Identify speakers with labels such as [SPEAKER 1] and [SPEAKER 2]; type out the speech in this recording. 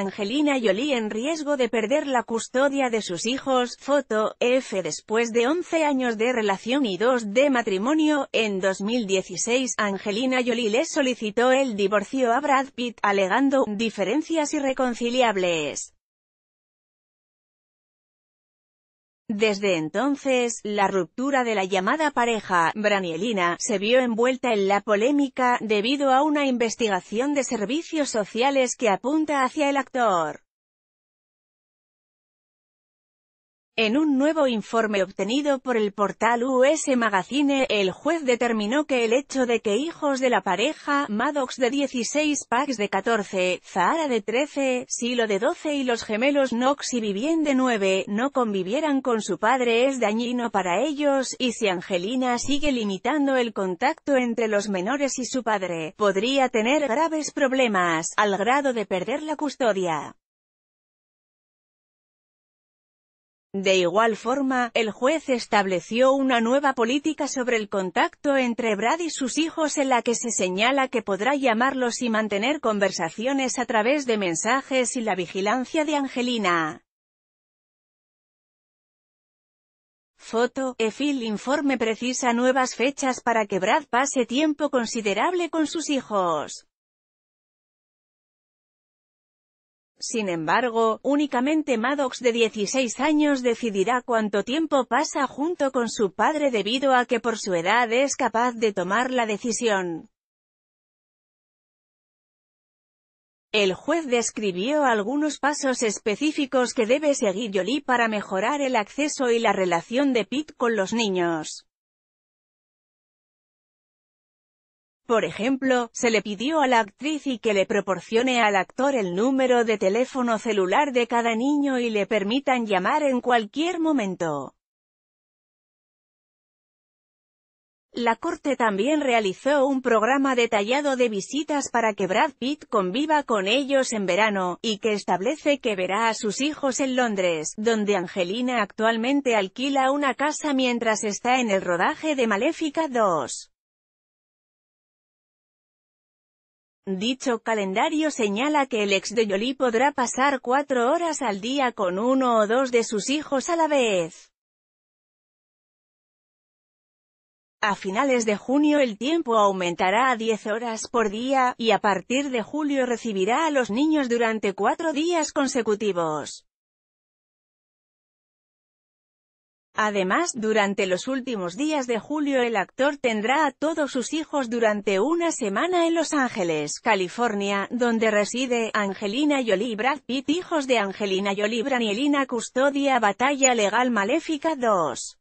[SPEAKER 1] Angelina Jolie en riesgo de perder la custodia de sus hijos, foto, F. Después de 11 años de relación y 2 de matrimonio, en 2016, Angelina Jolie le solicitó el divorcio a Brad Pitt, alegando diferencias irreconciliables. Desde entonces, la ruptura de la llamada pareja, Branielina, se vio envuelta en la polémica, debido a una investigación de servicios sociales que apunta hacia el actor. En un nuevo informe obtenido por el portal US Magazine, el juez determinó que el hecho de que hijos de la pareja, Maddox de 16, Pax de 14, Zahara de 13, Silo de 12 y los gemelos Nox y Vivien de 9, no convivieran con su padre es dañino para ellos, y si Angelina sigue limitando el contacto entre los menores y su padre, podría tener graves problemas, al grado de perder la custodia. De igual forma, el juez estableció una nueva política sobre el contacto entre Brad y sus hijos en la que se señala que podrá llamarlos y mantener conversaciones a través de mensajes y la vigilancia de Angelina. Foto, EFIL informe precisa nuevas fechas para que Brad pase tiempo considerable con sus hijos. Sin embargo, únicamente Maddox de 16 años decidirá cuánto tiempo pasa junto con su padre debido a que por su edad es capaz de tomar la decisión. El juez describió algunos pasos específicos que debe seguir Jolie para mejorar el acceso y la relación de Pitt con los niños. Por ejemplo, se le pidió a la actriz y que le proporcione al actor el número de teléfono celular de cada niño y le permitan llamar en cualquier momento. La corte también realizó un programa detallado de visitas para que Brad Pitt conviva con ellos en verano, y que establece que verá a sus hijos en Londres, donde Angelina actualmente alquila una casa mientras está en el rodaje de Maléfica 2. Dicho calendario señala que el ex de Yoli podrá pasar cuatro horas al día con uno o dos de sus hijos a la vez. A finales de junio el tiempo aumentará a 10 horas por día, y a partir de julio recibirá a los niños durante cuatro días consecutivos. Además, durante los últimos días de julio el actor tendrá a todos sus hijos durante una semana en Los Ángeles, California, donde reside Angelina Jolie Brad Pitt, hijos de Angelina Jolie Branielina Custodia Batalla Legal Maléfica 2.